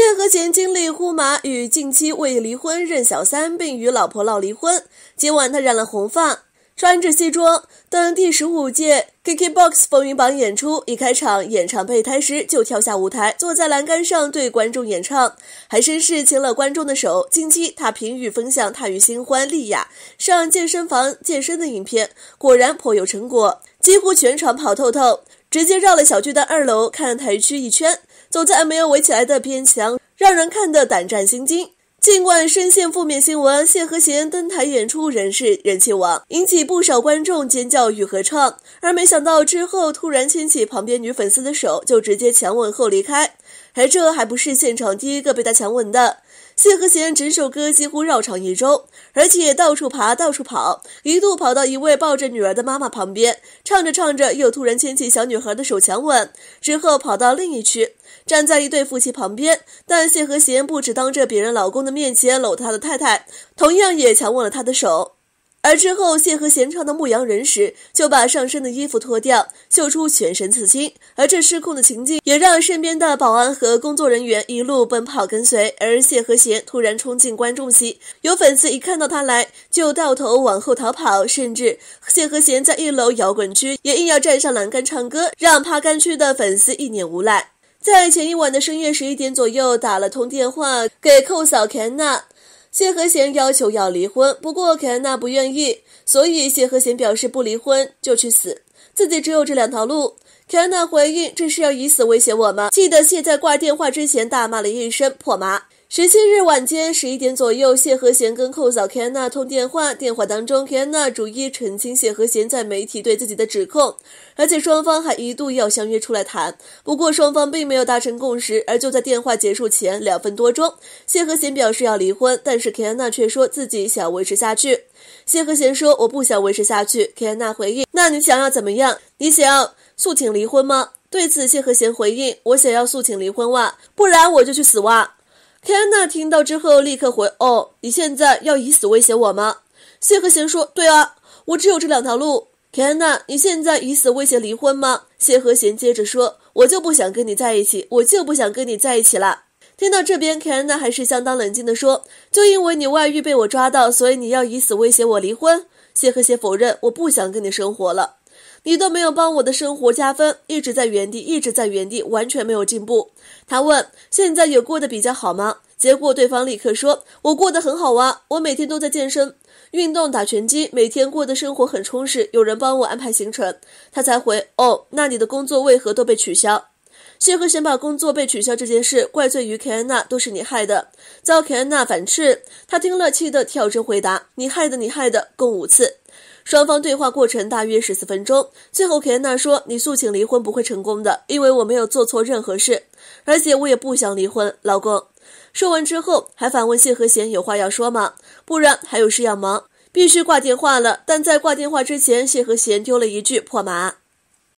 谢和弦经历呼马与近期未离婚任小三，并与老婆闹离婚。今晚他染了红发，穿着西装，登第十五届 K K Box 风云榜演出，一开场演唱《备胎》时就跳下舞台，坐在栏杆上对观众演唱，还绅士牵了观众的手。近期他频与分享他与新欢莉雅上健身房健身的影片，果然颇有成果，几乎全场跑透透。直接绕了小巨蛋二楼看台区一圈，走在没有围起来的边墙，让人看得胆战心惊。尽管深陷负面新闻，谢和弦登台演出仍是人气王，引起不少观众尖叫与合唱。而没想到之后突然牵起旁边女粉丝的手，就直接强吻后离开。而这还不是现场第一个被他强吻的谢和弦，整首歌几乎绕场一周，而且到处爬、到处跑，一度跑到一位抱着女儿的妈妈旁边，唱着唱着又突然牵起小女孩的手强吻，之后跑到另一区，站在一对夫妻旁边，但谢和弦不止当着别人老公的面前搂他的太太，同样也强吻了他的手。而之后，谢和弦唱的《牧羊人》时，就把上身的衣服脱掉，秀出全身刺青。而这失控的情景，也让身边的保安和工作人员一路奔跑跟随。而谢和弦突然冲进观众席，有粉丝一看到他来，就掉头往后逃跑，甚至谢和弦在一楼摇滚区也硬要站上栏杆唱歌，让趴杆区的粉丝一脸无奈。在前一晚的深夜十一点左右，打了通电话给寇小田娜。谢和弦要求要离婚，不过凯安娜不愿意，所以谢和弦表示不离婚就去死，自己只有这两条路。凯安娜怀孕，这是要以死威胁我吗？气得谢在挂电话之前大骂了一声“破麻”。十七日晚间十一点左右，谢和弦跟寇嫂凯安娜通电话。电话当中，凯安娜逐一澄清谢和弦在媒体对自己的指控，而且双方还一度要相约出来谈。不过，双方并没有达成共识。而就在电话结束前两分多钟，谢和弦表示要离婚，但是凯安娜却说自己想维持下去。谢和弦说：“我不想维持下去。”凯安娜回应：“那你想要怎么样？你想要诉请离婚吗？”对此，谢和弦回应：“我想要诉请离婚哇，不然我就去死哇。”凯安娜听到之后，立刻回：“哦，你现在要以死威胁我吗？”谢和贤说：“对啊，我只有这两条路。”凯安娜，你现在以死威胁离婚吗？谢和贤接着说：“我就不想跟你在一起，我就不想跟你在一起了。”听到这边，凯安娜还是相当冷静的说：“就因为你外遇被我抓到，所以你要以死威胁我离婚？”谢和贤否认：“我不想跟你生活了。”你都没有帮我的生活加分，一直在原地，一直在原地，完全没有进步。他问：“现在也过得比较好吗？”结果对方立刻说：“我过得很好啊，我每天都在健身、运动、打拳击，每天过的生活很充实，有人帮我安排行程。”他才回：“哦，那你的工作为何都被取消？”谢和贤把工作被取消这件事怪罪于凯安娜，都是你害的。遭凯安娜反斥，他听了气得跳着回答：“你害的，你害的，共五次。”双方对话过程大约十四分钟。最后凯安娜说：“你诉请离婚不会成功的，因为我没有做错任何事，而且我也不想离婚。”老公说完之后，还反问谢和贤：“有话要说吗？不然还有事要忙，必须挂电话了。”但在挂电话之前，谢和贤丢了一句破马。